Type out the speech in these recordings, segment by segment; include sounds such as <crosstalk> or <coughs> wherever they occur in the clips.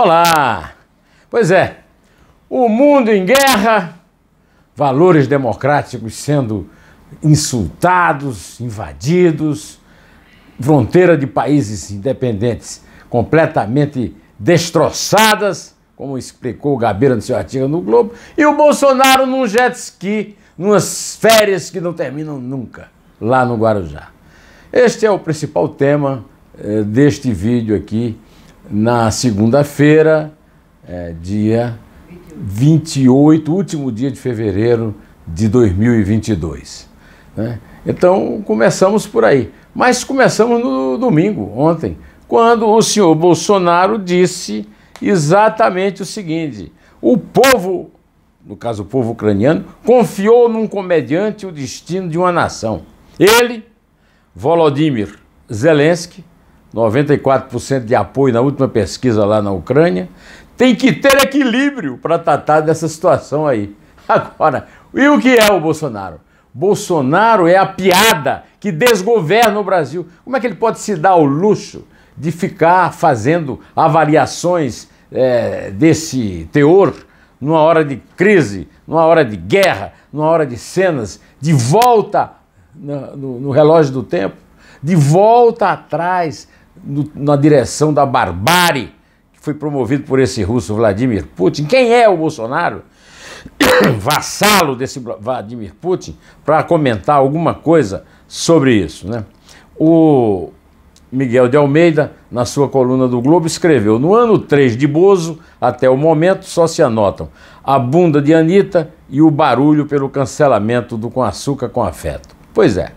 Olá! Pois é, o mundo em guerra, valores democráticos sendo insultados, invadidos, fronteira de países independentes completamente destroçadas, como explicou o Gabeira no seu artigo no Globo, e o Bolsonaro num jet ski, numas férias que não terminam nunca, lá no Guarujá. Este é o principal tema eh, deste vídeo aqui na segunda-feira, é, dia 28, último dia de fevereiro de 2022. Né? Então, começamos por aí. Mas começamos no domingo, ontem, quando o senhor Bolsonaro disse exatamente o seguinte: o povo, no caso o povo ucraniano, confiou num comediante o destino de uma nação. Ele, Volodymyr Zelensky, 94% de apoio na última pesquisa lá na Ucrânia, tem que ter equilíbrio para tratar dessa situação aí. <laughs> Agora, e o que é o Bolsonaro? Bolsonaro é a piada que desgoverna o Brasil. Como é que ele pode se dar ao luxo de ficar fazendo avaliações é, desse teor numa hora de crise, numa hora de guerra, numa hora de cenas, de volta no, no, no relógio do tempo, de volta atrás no, na direção da barbárie que foi promovido por esse russo Vladimir Putin. Quem é o Bolsonaro? <coughs> Vassalo desse Vladimir Putin para comentar alguma coisa sobre isso, né? O Miguel de Almeida, na sua coluna do Globo, escreveu: No ano 3 de Bozo, até o momento, só se anotam a bunda de Anitta e o barulho pelo cancelamento do Com Açúcar com Afeto. Pois é.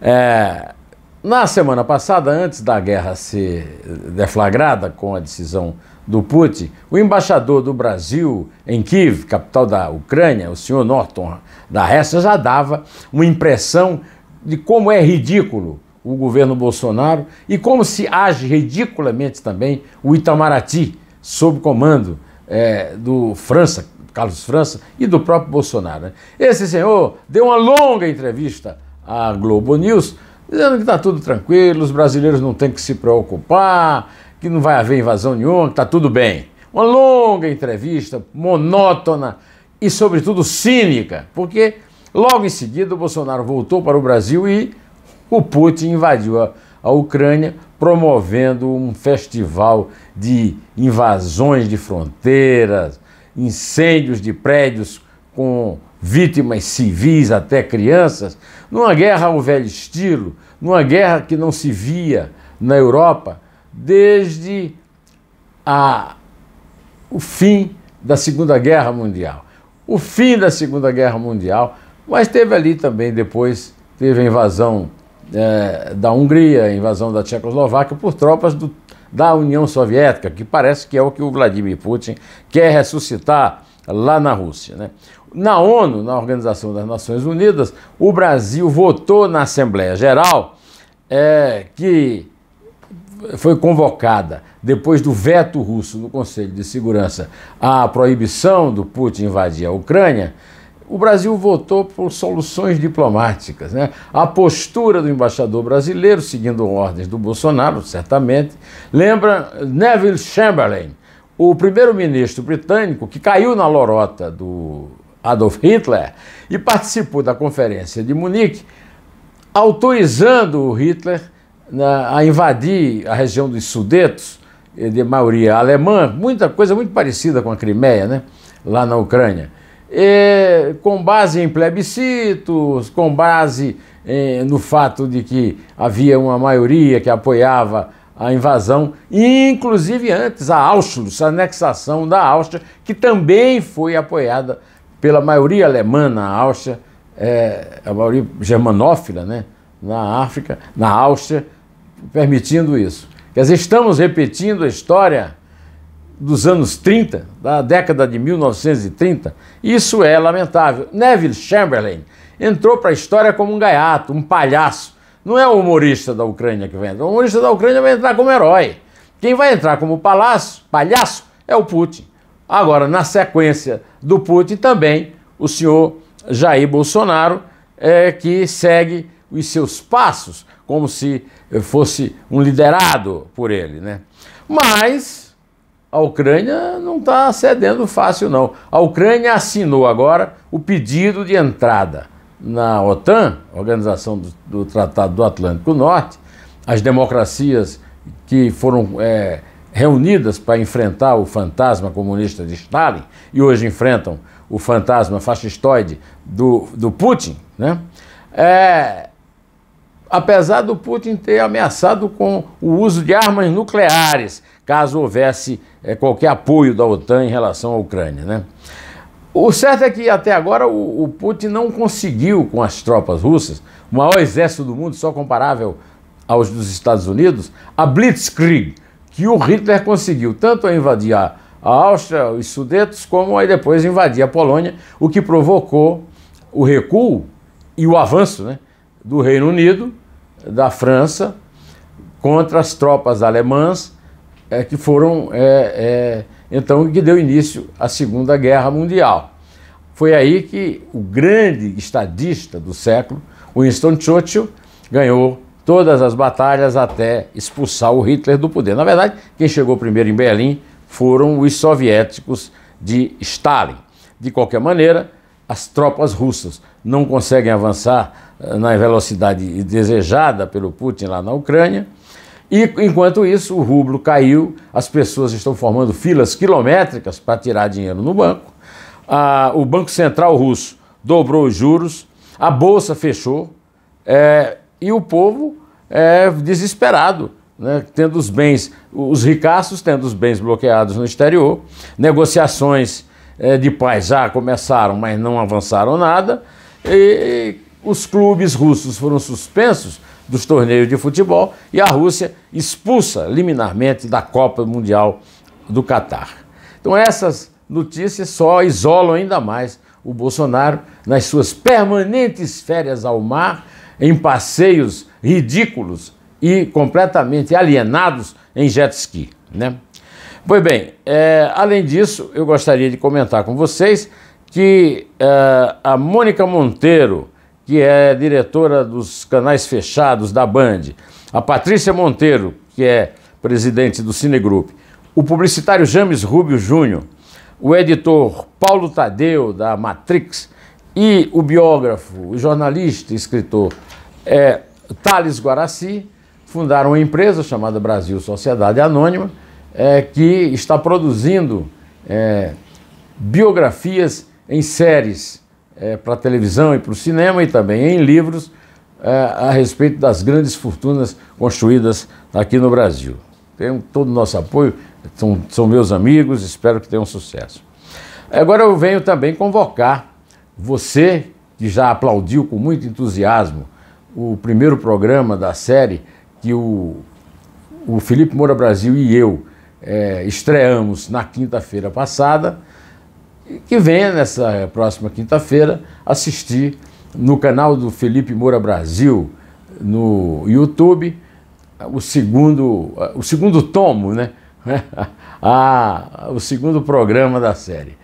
é na semana passada, antes da guerra ser deflagrada com a decisão do Putin, o embaixador do Brasil em Kiev, capital da Ucrânia, o senhor Norton da Ressa, já dava uma impressão de como é ridículo o governo Bolsonaro e como se age ridiculamente também o Itamaraty, sob comando é, do França, Carlos França e do próprio Bolsonaro. Né? Esse senhor deu uma longa entrevista à Globo News dizendo que está tudo tranquilo, os brasileiros não têm que se preocupar, que não vai haver invasão nenhuma, que está tudo bem. Uma longa entrevista, monótona e, sobretudo, cínica, porque logo em seguida o Bolsonaro voltou para o Brasil e o Putin invadiu a, a Ucrânia, promovendo um festival de invasões de fronteiras, incêndios de prédios com vítimas civis, até crianças. Numa guerra ao velho estilo, numa guerra que não se via na Europa desde a, o fim da Segunda Guerra Mundial. O fim da Segunda Guerra Mundial, mas teve ali também depois, teve a invasão é, da Hungria, a invasão da Tchecoslováquia por tropas do, da União Soviética, que parece que é o que o Vladimir Putin quer ressuscitar lá na Rússia. Né? Na ONU, na Organização das Nações Unidas, o Brasil votou na Assembleia Geral é, que foi convocada, depois do veto russo no Conselho de Segurança, à proibição do Putin invadir a Ucrânia, o Brasil votou por soluções diplomáticas. Né? A postura do embaixador brasileiro, seguindo ordens do Bolsonaro, certamente, lembra Neville Chamberlain, o primeiro-ministro britânico que caiu na lorota do Adolf Hitler e participou da Conferência de Munique, autorizando o Hitler na, né, a invadir a região dos Sudetos, eh, de maioria alemã, muita coisa muito parecida com a Crimeia, né? lá na Ucrânia. E, com base em plebiscitos, com base eh, no fato de que havia uma maioria que apoiava a invasão, inclusive antes a Auschwitz, a anexação da Áustria, que também foi apoiada pela maioria alemã na Áustria, é, a maioria germanófila né, na África, na Áustria, permitindo isso. Quer dizer, estamos repetindo a história dos anos 30, da década de 1930. Isso é lamentável. Neville Chamberlain entrou para a história como um gaiato, um palhaço. Não é o humorista da Ucrânia que vai entrar. O humorista da Ucrânia vai entrar como herói. Quem vai entrar como palhaço, palhaço é o Putin. Agora, na sequência do Putin, também o senhor Jair Bolsonaro, é, que segue os seus passos, como se fosse um liderado por ele. Né? Mas a Ucrânia não está cedendo fácil, não. A Ucrânia assinou agora o pedido de entrada na OTAN, Organização do, do Tratado do Atlântico Norte, as democracias que foram é, reunidas para enfrentar o fantasma comunista de Stalin e hoje enfrentam o fantasma fascistoide do, do Putin, né? É, apesar do Putin ter ameaçado com o uso de armas nucleares, caso houvesse é, qualquer apoio da OTAN em relação à Ucrânia. Né? O certo é que até agora o, o Putin não conseguiu, com as tropas russas, o maior exército do mundo, só comparável aos dos Estados Unidos, a Blitzkrieg, que o Hitler conseguiu tanto a invadir a Áustria, os Sudetos, como aí depois invadir a Polônia, o que provocou o recuo e o avanço né, do Reino Unido, da França, contra as tropas alemãs é, que foram é, é, então que deu início à Segunda Guerra Mundial. Foi aí que o grande estadista do século, Winston Churchill, ganhou todas as batalhas até expulsar o Hitler do poder. Na verdade, quem chegou primeiro em Berlim foram os soviéticos de Stalin. De qualquer maneira, as tropas russas não conseguem avançar eh, na velocidade desejada pelo Putin lá na Ucrânia. E enquanto isso, o rublo caiu, as pessoas estão formando filas quilométricas para tirar dinheiro no banco. Ah, o Banco Central Russo dobrou os juros, a bolsa fechou, é, e o povo é, desesperado, né, tendo os bens, os ricaços tendo os bens bloqueados no exterior, negociações é, de paz já começaram, mas não avançaram nada, e os clubes russos foram suspensos dos torneios de futebol e a Rússia expulsa liminarmente da Copa Mundial do Catar. Então essas notícias só isolam ainda mais o Bolsonaro nas suas permanentes férias ao mar em passeios ridículos e completamente alienados em jet ski. Né? Pois bem, é, além disso, eu gostaria de comentar com vocês que é, a Mônica Monteiro, que é diretora dos canais fechados da Band, a Patrícia Monteiro, que é presidente do Cinegroup, o publicitário James Rubio Júnior, o editor Paulo Tadeu, da Matrix, e o biógrafo, o jornalista e escritor é, Thales Guaraci fundaram uma empresa chamada Brasil Sociedade Anônima, é, que está produzindo é, biografias em séries é, para televisão e para o cinema e também em livros é, a respeito das grandes fortunas construídas aqui no Brasil. Tenham todo o nosso apoio, são, são meus amigos, espero que tenham sucesso. Agora eu venho também convocar você, que já aplaudiu com muito entusiasmo o primeiro programa da série que o, o Felipe Moura Brasil e eu é, estreamos na quinta-feira passada, que venha nessa próxima quinta-feira assistir no canal do Felipe Moura Brasil no YouTube o segundo, o segundo tomo, né? <laughs> Ah, o segundo programa da série.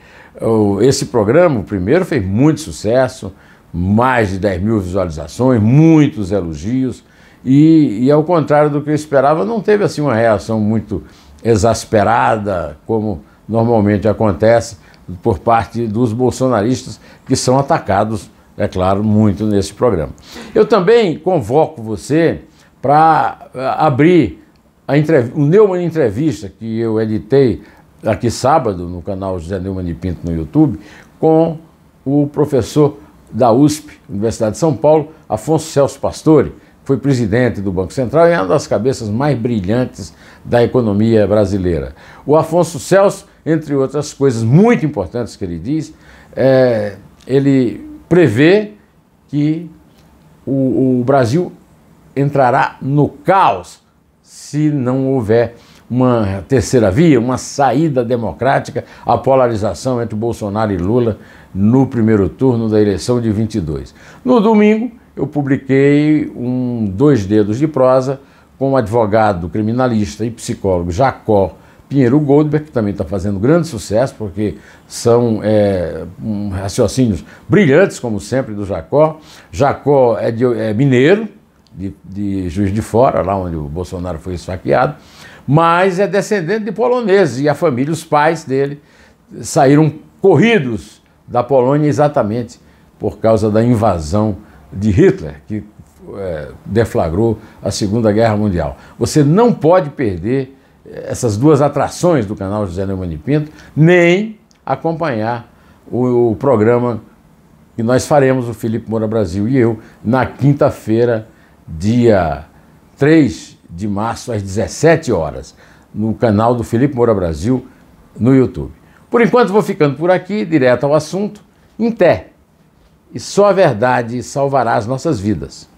Esse programa, o primeiro, fez muito sucesso, mais de 10 mil visualizações, muitos elogios, e, e ao contrário do que eu esperava, não teve assim uma reação muito exasperada, como normalmente acontece por parte dos bolsonaristas, que são atacados, é claro, muito nesse programa. Eu também convoco você para eh, abrir a entrev... o Neumann entrevista que eu editei aqui sábado, no canal José Neumann de Pinto no YouTube, com o professor da USP, Universidade de São Paulo, Afonso Celso Pastore, que foi presidente do Banco Central e é uma das cabeças mais brilhantes da economia brasileira. O Afonso Celso, entre outras coisas muito importantes que ele diz, é, ele prevê que o, o Brasil entrará no caos se não houver uma terceira via, uma saída democrática à polarização entre Bolsonaro e Lula no primeiro turno da eleição de 22. No domingo, eu publiquei um dois dedos de prosa com o advogado criminalista e psicólogo Jacó Pinheiro Goldberg, que também está fazendo grande sucesso, porque são é, um, raciocínios brilhantes, como sempre, do Jacó. Jacó é, de, é mineiro, de, de Juiz de Fora, lá onde o Bolsonaro foi esfaqueado mas é descendente de poloneses e a família, os pais dele, saíram corridos da Polônia exatamente por causa da invasão de Hitler, que é, deflagrou a Segunda Guerra Mundial. Você não pode perder eh, essas duas atrações do canal José Neumann e Pinto, nem acompanhar o, o programa que nós faremos, o Felipe Moura Brasil e eu, na quinta-feira, dia 3 de março, às 17 horas, no canal do Felipe Moura Brasil, no YouTube. Por enquanto, vou ficando por aqui, direto ao assunto. Em té. E só a verdade salvará as nossas vidas.